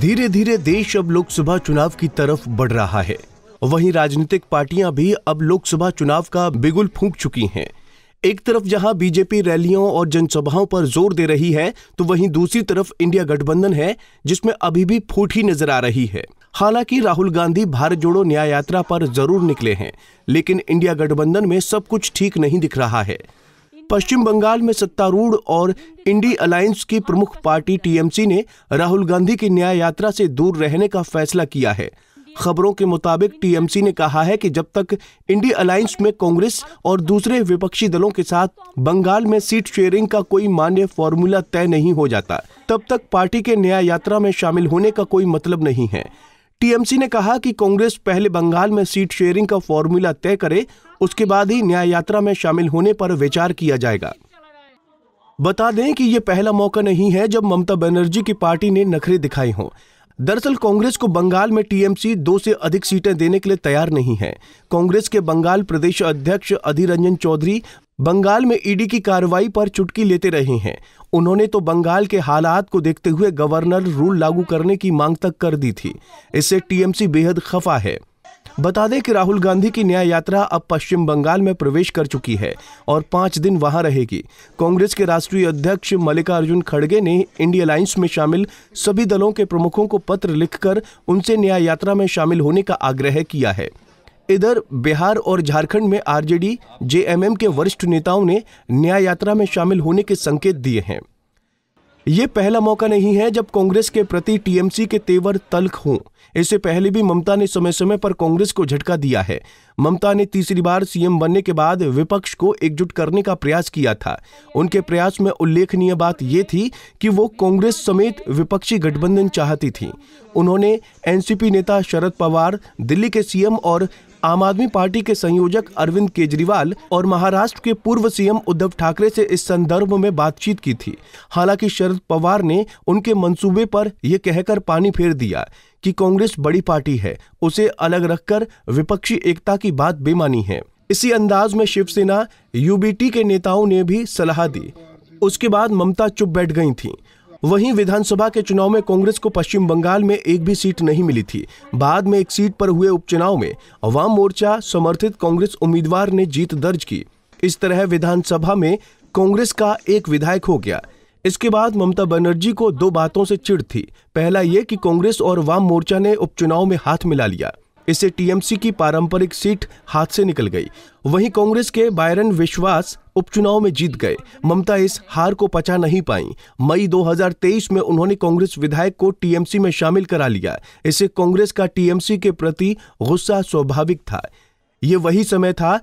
धीरे धीरे देश अब लोकसभा चुनाव की तरफ बढ़ रहा है वहीं राजनीतिक पार्टियां भी अब लोकसभा चुनाव का बिगुल फूंक चुकी हैं एक तरफ जहां बीजेपी रैलियों और जनसभाओं पर जोर दे रही है तो वहीं दूसरी तरफ इंडिया गठबंधन है जिसमें अभी भी फूट ही नजर आ रही है हालांकि राहुल गांधी भारत जोड़ो न्याय यात्रा पर जरूर निकले हैं लेकिन इंडिया गठबंधन में सब कुछ ठीक नहीं दिख रहा है पश्चिम बंगाल में सत्तारूढ़ और इंडी अलायंस की प्रमुख पार्टी टीएमसी ने राहुल गांधी की न्याय यात्रा से दूर रहने का फैसला किया है खबरों के मुताबिक टीएमसी ने कहा है कि जब तक इंडिया अलायंस में कांग्रेस और दूसरे विपक्षी दलों के साथ बंगाल में सीट शेयरिंग का कोई मान्य फॉर्मूला तय नहीं हो जाता तब तक पार्टी के न्याय यात्रा में शामिल होने का कोई मतलब नहीं है टीएमसी ने कहा कि कांग्रेस पहले बंगाल में सीट शेयरिंग का फॉर्मूला तय करे उसके बाद ही न्याय यात्रा में शामिल होने पर विचार किया जाएगा बता दें कि यह पहला मौका नहीं है जब ममता बनर्जी की पार्टी ने नखरे दिखाई हों दरअसल कांग्रेस को बंगाल में टीएमसी दो से अधिक सीटें देने के लिए तैयार नहीं है कांग्रेस के बंगाल प्रदेश अध्यक्ष अधीर रंजन चौधरी बंगाल में ईडी की कार्रवाई पर चुटकी लेते रहे हैं उन्होंने तो बंगाल के हालात को देखते हुए गवर्नर रूल लागू करने की मांग तक कर दी थी इससे टीएमसी बेहद खफा है बता दें कि राहुल गांधी की न्याय यात्रा अब पश्चिम बंगाल में प्रवेश कर चुकी है और पांच दिन वहां रहेगी कांग्रेस के राष्ट्रीय अध्यक्ष मल्लिकार्जुन खड़गे ने इंडिया लाइन्स में शामिल सभी दलों के प्रमुखों को पत्र लिखकर उनसे न्याय यात्रा में शामिल होने का आग्रह किया है इधर बिहार और झारखंड में आरजेडी जेएमएम के वरिष्ठ नेताओं ने न्याय यात्रा में शामिल होने के संकेत दिए हैं ये पहला मौका नहीं है जब कांग्रेस के प्रति टीएमसी के तेवर तल्ख हों इससे पहले भी ममता ने समय समय पर कांग्रेस को झटका दिया है ममता ने तीसरी बार सीएम बनने के बाद विपक्ष को एकजुट करने का प्रयास किया था उनके प्रयास में उल्लेखनीय बात यह थी कि वो कांग्रेस समेत विपक्षी गठबंधन चाहती थी उन्होंने एनसीपी नेता शरद पवार दिल्ली के सीएम और आम आदमी पार्टी के संयोजक अरविंद केजरीवाल और महाराष्ट्र के पूर्व सीएम उद्धव ठाकरे से इस संदर्भ में बातचीत की थी हालांकि शरद पवार ने उनके मंसूबे पर यह कहकर पानी फेर दिया कि कांग्रेस बड़ी पार्टी है उसे अलग रखकर विपक्षी एकता की बात बेमानी है इसी अंदाज में शिवसेना यूबीटी के नेताओं ने भी सलाह दी उसके बाद ममता चुप बैठ गई थीं वहीं विधानसभा के चुनाव में कांग्रेस को पश्चिम बंगाल में एक भी सीट नहीं मिली थी बाद में एक सीट पर हुए उपचुनाव में अवाम मोर्चा समर्थित कांग्रेस उम्मीदवार ने जीत दर्ज की इस तरह विधानसभा में कांग्रेस का एक विधायक हो गया इसके बाद ममता बनर्जी को दो बातों से चिड़ थी पहला ये कि कांग्रेस और वाम मोर्चा ने उपचुनाव में हाथ मिला लिया इससे टीएमसी की पारंपरिक सीट हाथ से निकल गई वहीं कांग्रेस के बायरन विश्वास उपचुनाव में जीत गए ममता इस हार को पचा नहीं पाई मई 2023 में उन्होंने कांग्रेस विधायक को टीएमसी में शामिल करा लिया इसे कांग्रेस का टीएमसी के प्रति गुस्सा स्वाभाविक था ये वही समय था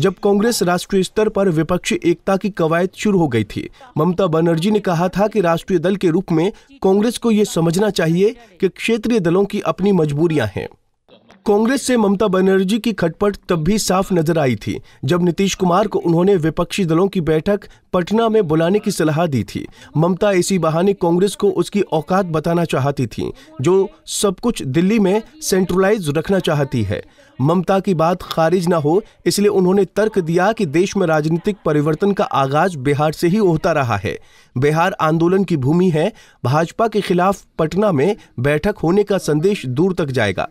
जब कांग्रेस राष्ट्रीय स्तर पर विपक्षी एकता की कवायद शुरू हो गई थी ममता बनर्जी ने कहा था कि राष्ट्रीय दल के रूप में कांग्रेस को ये समझना चाहिए कि क्षेत्रीय दलों की अपनी मजबूरियां हैं कांग्रेस से ममता बनर्जी की खटपट तब भी साफ नजर आई थी जब नीतीश कुमार को उन्होंने विपक्षी दलों की बैठक पटना में बुलाने की सलाह दी थी ममता इसी बहाने कांग्रेस को उसकी औकात बताना चाहती थी जो सब कुछ दिल्ली में सेंट्रलाइज रखना चाहती है ममता की बात खारिज ना हो इसलिए उन्होंने तर्क दिया कि देश में राजनीतिक परिवर्तन का आगाज बिहार से ही होता रहा है बिहार आंदोलन की भूमि है भाजपा के खिलाफ पटना में बैठक होने का संदेश दूर तक जाएगा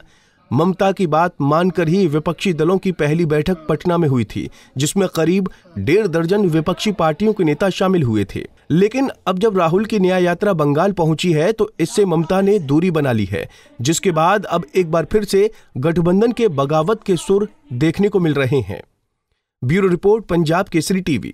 ममता की बात मानकर ही विपक्षी दलों की पहली बैठक पटना में हुई थी जिसमें करीब डेढ़ दर्जन विपक्षी पार्टियों के नेता शामिल हुए थे लेकिन अब जब राहुल की न्याय यात्रा बंगाल पहुंची है तो इससे ममता ने दूरी बना ली है जिसके बाद अब एक बार फिर से गठबंधन के बगावत के सुर देखने को मिल रहे हैं bureau report Punjab Kesari TV